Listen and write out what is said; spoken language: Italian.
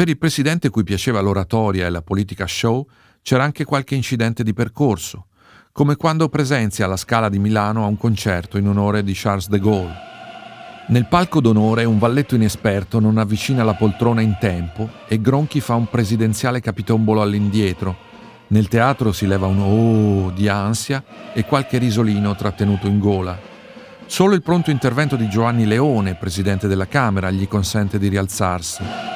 Per il presidente cui piaceva l'oratoria e la politica show c'era anche qualche incidente di percorso, come quando presenzia la Scala di Milano a un concerto in onore di Charles de Gaulle. Nel palco d'onore un valletto inesperto non avvicina la poltrona in tempo e Gronchi fa un presidenziale capitombolo all'indietro. Nel teatro si leva un oh di ansia e qualche risolino trattenuto in gola. Solo il pronto intervento di Giovanni Leone, presidente della Camera, gli consente di rialzarsi.